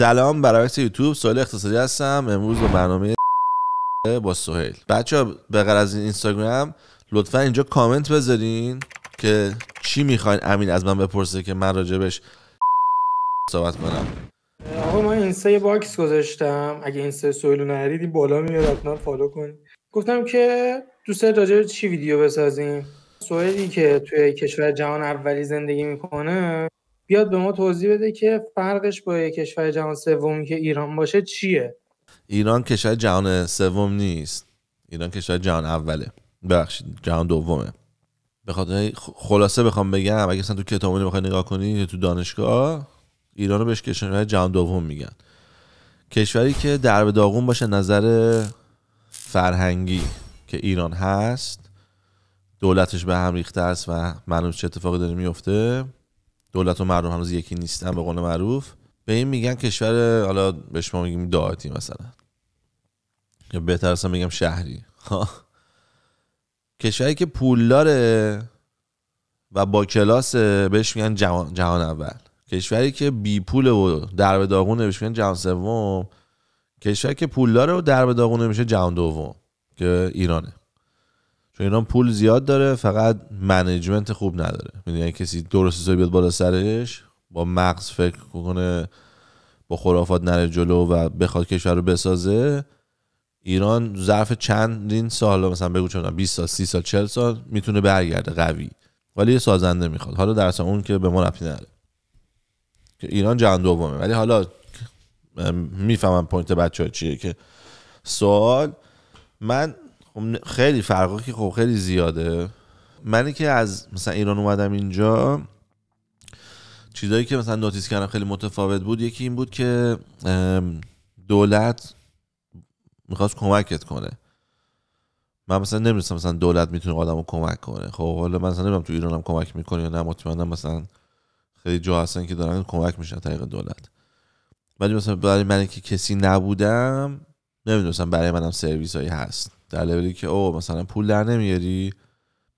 سلام برای یوتیوب سوال اقتصادی هستم امروز با برنامه با سهیل بچه ها به از این اینستاگرام لطفا اینجا کامنت بذارین که چی میخواین امین از من بپرسه که من راجبش صحبت کنم آقا من اینستا یه باکس گذاشتم اگه اینستا سویلو نهریدی بالا میاد اتنا فالو کن گفتم که دوست راجع چی ویدیو بسازیم سوئدی که توی کشور جهان اولی زندگی میکنه بیاد به ما توضیح بده که فرقش با کشور جهان سومی که ایران باشه چیه ایران کشور جهان سوم نیست ایران کشور جهان اوله ببخشید جهان دومه به خاطر خلاصه بخوام بگم اگه مثلا تو کتابونی بخوای نگاه کنی تو دانشگاه ایران رو بهش کشور جهان دوم میگن کشوری که در داغون باشه نظر فرهنگی که ایران هست دولتش به هم ریخته است و معلوم چه اتفاقی داره میفته دولت و مردم هنوز یکی نیستن به قول معروف به این میگن کشور حالا بهش ما میگیم دایتی مثلا یا بهتر اصلا میگم شهری کشوری که پولداره و با کلاس بهش میگن جهان, جهان اول کشوری که بی پول و در به داغونه بهش میگن جهان سوم کشوری که پول داره و در به داغونه میشه جهان دوم که ایرانه چون ایران پول زیاد داره فقط منیجمنت خوب نداره میدونی یعنی کسی درست حسابی بیاد بالا سرش با مغز فکر کنه با خرافات نره جلو و بخواد کشور رو بسازه ایران ظرف چندین سال مثلا بگو چون 20 سال 30 سال 40 سال میتونه برگرده قوی ولی یه سازنده میخواد حالا درس اون که به ما نپی نره که ایران جهان دومه ولی حالا میفهمم پوینت بچه ها چیه که سوال من خب خیلی فرقی که خب خیلی زیاده منی که از مثلا ایران اومدم اینجا چیزایی که مثلا نوتیس کردم خیلی متفاوت بود یکی این بود که دولت میخواست کمکت کنه من مثلا نمیدونستم مثلا دولت میتونه آدم رو کمک کنه خب حالا من مثلا نمیدونم تو هم کمک میکنه یا نه مطمئنم مثلا خیلی جا هستن که دارن کمک میشن طریق دولت ولی مثلا برای من که کسی نبودم نمیدونستم برای منم سرویس هایی هست در لولی که او مثلا پول در نمیاری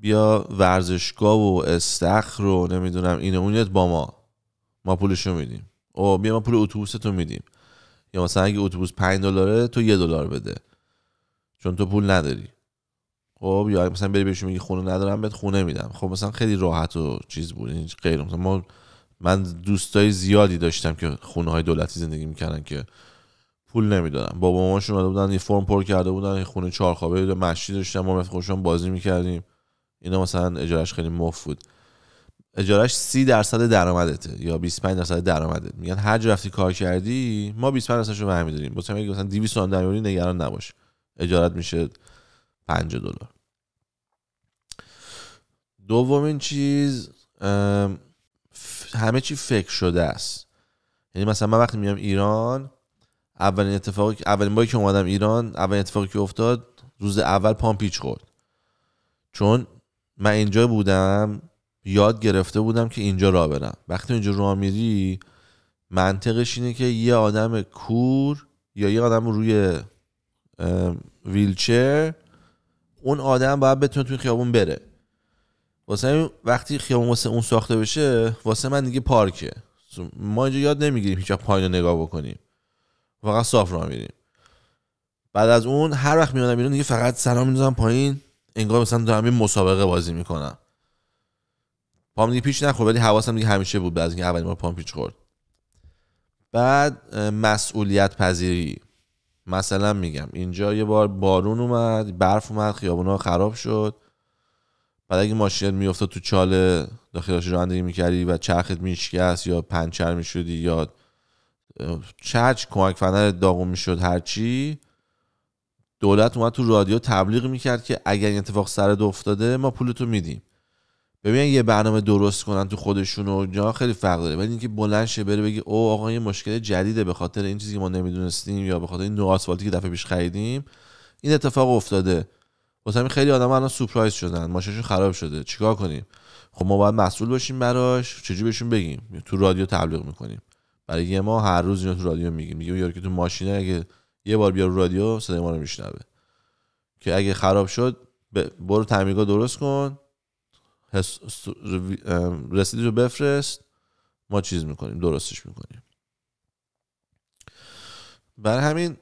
بیا ورزشگاه و استخر رو نمیدونم اینه اونیت با ما ما پولشو میدیم او بیا ما پول اتوبوس تو میدیم یا مثلا اگه اتوبوس 5 دلاره تو یه دلار بده چون تو پول نداری خب یا مثلا بری بهشون میگی خونه ندارم بهت خونه میدم خب مثلا خیلی راحت و چیز بود این غیر من دوستای زیادی داشتم که خونه های دولتی زندگی میکردن که پول نمیدادن بابا ماماشون اومده بودن یه فرم پر کرده بودن یه خونه بود مشتی داشتن ما مثل خوشمون بازی میکردیم اینا مثلا اجارش خیلی مفت بود اجارش 30 درصد درآمدته یا 25 درصد درآمدت میگن هر جا رفتی کار کردی ما 25 درصدشو رو برمی داریم مثلا مثلا 200 تومن درآمدی نگران نباش اجارت میشه 5 دلار دومین چیز همه چی فکر شده است یعنی مثلا من وقتی میام ایران اولین اتفاقی اولین باری که اومدم ایران اولین اتفاقی که افتاد روز اول پام پیچ خورد چون من اینجا بودم یاد گرفته بودم که اینجا را برم وقتی اینجا را میری منطقش اینه که یه آدم کور یا یه آدم روی ویلچر اون آدم باید بتونه توی خیابون بره واسه وقتی خیابون واسه اون ساخته بشه واسه من دیگه پارکه ما اینجا یاد نمیگیریم هیچ پایین رو نگاه بکنیم فقط صاف راه میریم بعد از اون هر وقت میانم بیرون دیگه فقط سلام میدونم پایین انگار مثلا دارم یه مسابقه بازی میکنم پام دیگه پیچ نخورد ولی حواسم دیگه همیشه بود از اینکه اولین بار پام پیچ خورد بعد مسئولیت پذیری مثلا میگم اینجا یه بار بارون اومد برف اومد خیابونا خراب شد بعد اگه ماشینت میافتاد تو چاله داخلش رانندگی میکردی و چرخت میشکست یا پنچر میشدی یا چچ کمک فنر داغون میشد هرچی دولت اومد تو رادیو تبلیغ میکرد که اگر این اتفاق سر افتاده ما پولتو میدیم ببین یه برنامه درست کنن تو خودشون و جا خیلی فرق داره ولی اینکه بلند شه بره بگی او آقا یه مشکل جدیده به خاطر این چیزی که ما نمیدونستیم یا به خاطر این نوع که دفعه پیش خریدیم این اتفاق افتاده واسه همین خیلی آدم الان سورپرایز شدن ماشینشون خراب شده چیکار کنیم خب ما باید مسئول باشیم براش چجوری بهشون بگیم تو رادیو تبلیغ میکنیم برای یه ما هر روز اینو تو رادیو میگیم میگیم یارو که تو ماشینه اگه یه بار بیار رادیو صدای ما رو میشنوه که اگه خراب شد برو تعمیرگاه درست کن رسیدی رو بفرست ما چیز میکنیم درستش میکنیم برای همین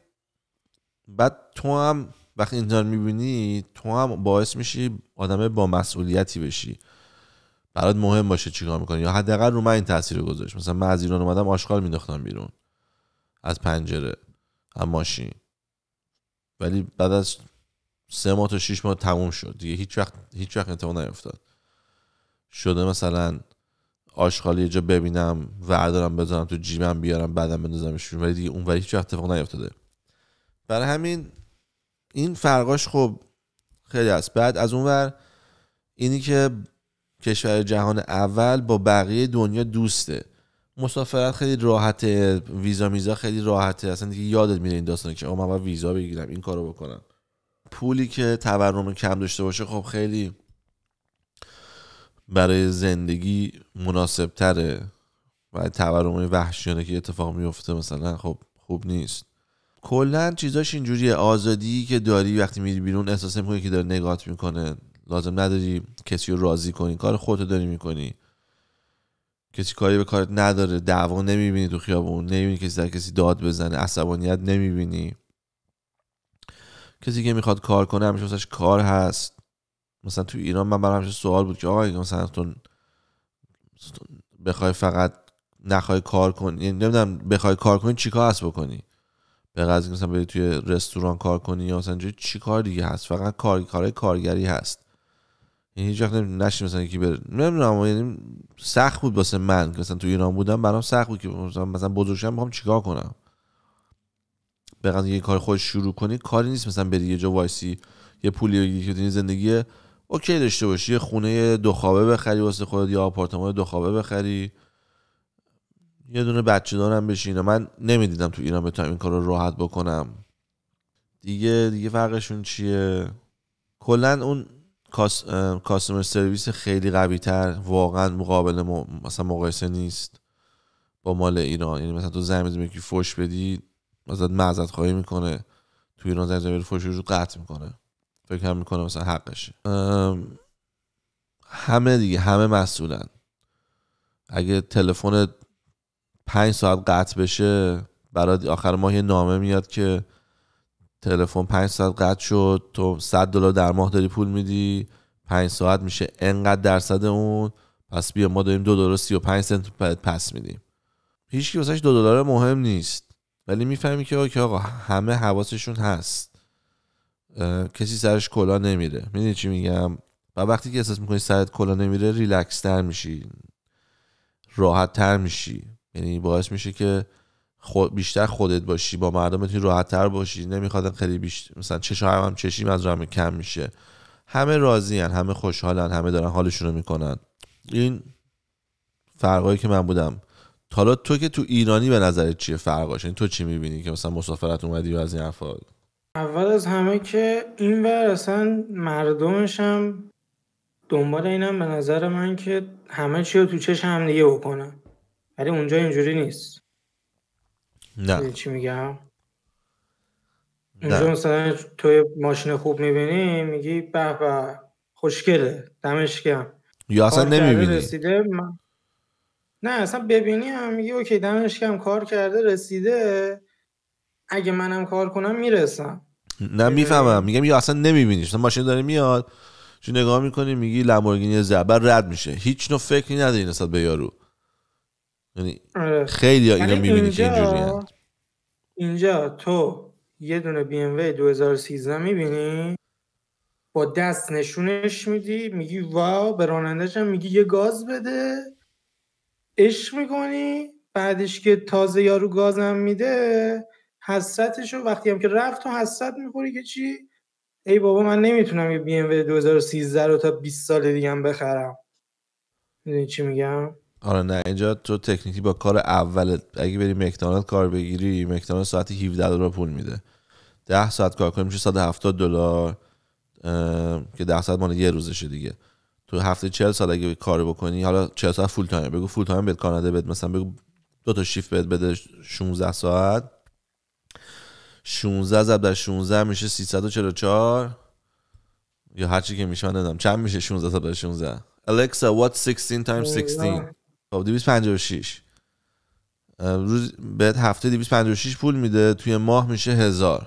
بعد تو هم وقتی اینجا میبینی تو هم باعث میشی آدم با مسئولیتی بشی برات مهم باشه چیکار میکنی یا حداقل رو من این تاثیر گذاشت مثلا من از ایران اومدم آشغال مینداختم بیرون از پنجره از ماشین ولی بعد از سه ماه تا شیش ماه تموم شد دیگه هیچ وقت هیچ وقت اتفاق نیفتاد شده مثلا آشغال یه جا ببینم وردارم بذارم تو جیبم بیارم بعدم بندازمش ولی دیگه اون ولی هیچ وقت اتفاق نیفتاده برای همین این فرقاش خب خیلی است بعد از ور اینی که کشور جهان اول با بقیه دنیا دوسته مسافرت خیلی راحته ویزا میزا خیلی راحته اصلا دیگه یادت میره این داستانه که من باید ویزا بگیرم این کارو بکنم پولی که تورم کم داشته باشه خب خیلی برای زندگی مناسب تره و تورم وحشیانه که اتفاق میفته مثلا خب خوب نیست کلا چیزاش اینجوریه آزادی که داری وقتی میری بیرون احساس میکنی که داره نگات میکنه لازم نداری کسی رو راضی کنی کار خودتو داری میکنی کسی کاری به کارت نداره دعوا نمیبینی تو خیابون نمیبینی کسی در کسی داد بزنه عصبانیت نمیبینی کسی که میخواد کار کنه همیشه واسش کار هست مثلا تو ایران من برام سوال بود که آقا مثلا تو بخوای فقط نخوای کار کنی یعنی نمیدونم بخوای کار کنی چیکار هست بکنی به قضیه مثلا بری توی رستوران کار کنی یا مثلا چی کار دیگه هست فقط کار کارهای کارگری هست یعنی هیچ وقت نشی مثلا یکی بر... نمیدونم یعنی سخت بود واسه من که مثلا تو ایران بودم برام سخت بود که مثلا مثلا بزرگشم میخوام چیکار کنم به یه کار خود شروع کنی کاری نیست مثلا بری یه جا وایسی یه پولی بگیری که زندگی اوکی داشته باشی یه خونه دو خوابه بخری واسه خودت یا آپارتمان دو خوابه بخری یه دونه بچه دارم بشین من نمیدیدم تو ایران بتونم این کار راحت بکنم دیگه دیگه فرقشون چیه کلا اون کاس، سرویس خیلی قوی تر واقعا مقابل مثلا مقایسه نیست با مال ایران یعنی مثلا تو زمین که فوش بدی مثلا معذرت خواهی میکنه تو ایران زمین فوش رو قطع میکنه فکر هم میکنه مثلا حقش همه دیگه همه مسئولن اگه تلفن پنج ساعت قطع بشه برای آخر ماه یه نامه میاد که تلفن 5 ساعت قطع شد تو 100 دلار در ماه داری پول میدی 5 ساعت میشه انقدر درصد اون پس بیا ما داریم 2 دلار 35 سنت پس میدیم هیچ کی واسش 2 دو دلار مهم نیست ولی میفهمی که آقا همه حواسشون هست کسی سرش کلا نمیره میدونی چی میگم و وقتی که احساس میکنی سرت کلا نمیره ریلکس تر میشی راحت تر میشی یعنی باعث میشه که خود بیشتر خودت باشی با مردم بتونی راحت باشی نمیخواد خیلی بیشتر مثلا چش هم, هم چشیم از کم میشه همه راضیان همه خوشحالن همه دارن حالشون رو میکنن این فرقایی که من بودم حالا تو که تو ایرانی به نظرت چیه فرقاش این یعنی تو چی میبینی که مثلا مسافرت اومدی و از این حرفا اول از همه که این بر اصلا مردمش هم دنبال اینم به نظر من که همه چی رو تو چش هم دیگه بکنن ولی اونجا اینجوری نیست نه چی میگم اونجا مثلا توی ماشین خوب میبینی میگی به به خوشگله دمش گرم یا اصلا نمیبینی رسیده نه اصلا ببینی هم میگی اوکی دمش گرم کار کرده رسیده اگه منم کار کنم میرسم نه میفهمم میگم یا اصلا نمیبینی مثلا ماشین داره میاد چون نگاه میکنی میگی لامبورگینی زبر رد میشه هیچ نوع فکری نداری نسبت به یارو یعنی آره. خیلی ها اینا میبینی که اینجوری هست. اینجا تو یه دونه بی ام وی 2013 میبینی با دست نشونش میدی میگی واو به رانندش هم میگی یه گاز بده عشق میکنی بعدش که تازه یارو گازم میده حسرتشو وقتی هم که رفت تو حسرت میخوری که چی ای بابا من نمیتونم یه BMW 2013 رو تا 20 سال دیگه هم بخرم میدونی چی میگم آره نه اینجا تو تکنیکی با کار اول اگه بری مکدونالد کار بگیری مکدونالد ساعت 17 دلار پول میده 10 ساعت کار کنی میشه 170 دلار که 10 ساعت مال یه روزشه دیگه تو هفته 40 ساعت اگه کار بکنی حالا 40 ساعت فول تایم بگو فول تایم بیت کانادا بیت مثلا بگو دو تا شیفت بیت بده 16 ساعت 16 ضرب در 16 میشه 344 یا هرچی که میشه من چند میشه 16 ضرب در 16 Alexa what 16 times 16 خب 256 روز به هفته 256 پول میده توی ماه میشه هزار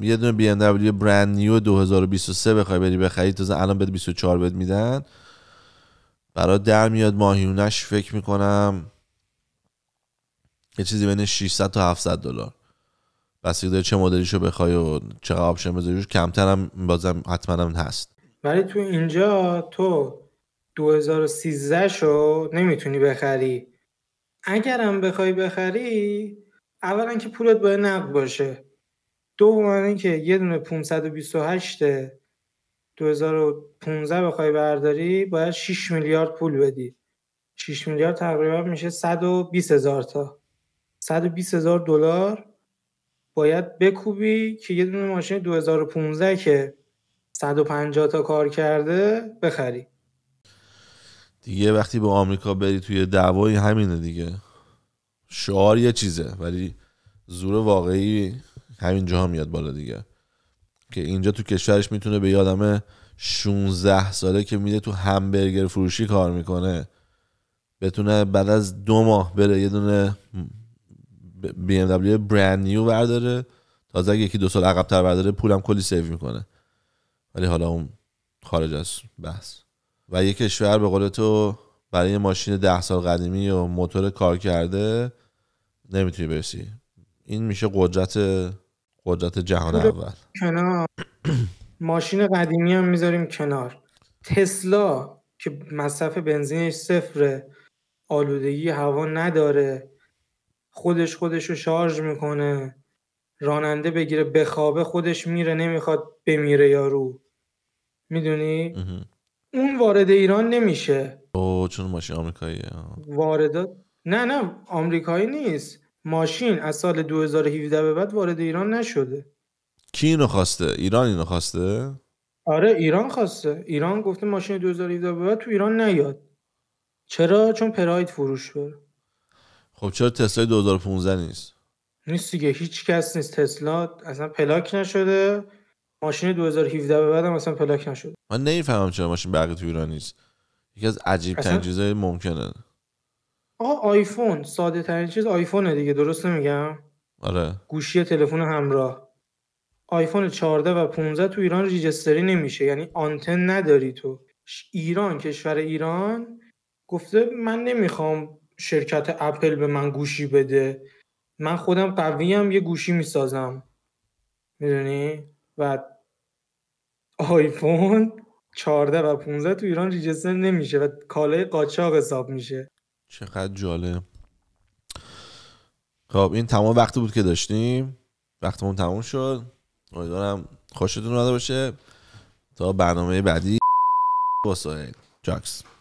یه دونه بی ام دبلیو برند نیو 2023 بخوای بری بخری تازه الان بده 24 بد میدن برای در میاد ماهیونش فکر میکنم یه چیزی بین 600 تا 700 دلار بستگی داره چه مدلیشو بخوای و چه آپشن بذاریش کمترم کمتر هم بازم حتما هم هست ولی تو اینجا تو 2013 شو نمیتونی بخری اگرم بخوای بخری اولا که پولت باید نقد باشه دوم اینکه یه دونه 528 2015 بخوای برداری باید 6 میلیارد پول بدی 6 میلیارد تقریبا میشه 120 هزار تا 120 هزار دلار باید بکوبی که یه دونه ماشین 2015 که 150 تا کار کرده بخری دیگه وقتی به آمریکا بری توی دعوای همینه دیگه شعار یه چیزه ولی زور واقعی همین جا میاد بالا دیگه که اینجا تو کشورش میتونه به یادم 16 ساله که میده تو همبرگر فروشی کار میکنه بتونه بعد از دو ماه بره یه دونه دبلیو برند نیو برداره تازه اگه یکی دو سال عقبتر برداره پولم کلی سیو میکنه ولی حالا اون خارج از بحث و یه کشور به قول تو برای ماشین ده سال قدیمی و موتور کار کرده نمیتونی برسی این میشه قدرت قدرت جهان خب، اول کنار ماشین قدیمی هم میذاریم کنار تسلا که مصرف بنزینش صفره آلودگی هوا نداره خودش خودش رو شارژ میکنه راننده بگیره بخوابه خودش میره نمیخواد بمیره یارو میدونی اون وارد ایران نمیشه او چون ماشین آمریکاییه واردات نه نه آمریکایی نیست ماشین از سال 2017 به بعد وارد ایران نشده کی اینو خواسته ایران اینو خواسته آره ایران خواسته ایران گفته ماشین 2017 به بعد تو ایران نیاد چرا چون پراید فروش بره خب چرا تسلا 2015 نیست نیست دیگه هیچ کس نیست تسلا اصلا پلاک نشده ماشین 2017 به بعد مثلا پلاک نشد من نمیفهمم چرا ماشین برقی تو ایران نیست یکی از عجیب ترین چیزای ممکنه آقا آیفون ساده ترین چیز آیفونه دیگه درست نمیگم آره گوشی تلفن همراه آیفون 14 و 15 تو ایران ریجستری نمیشه یعنی آنتن نداری تو ایران کشور ایران گفته من نمیخوام شرکت اپل به من گوشی بده من خودم قویم یه گوشی میسازم میدونی و آیفون 14 و 15 تو ایران ریجستر نمیشه و کالای قاچاق حساب میشه چقدر جالب خب این تمام وقتی بود که داشتیم وقتمون تموم شد امیدوارم خوشتون اومده باشه تا برنامه بعدی با سایل جاکس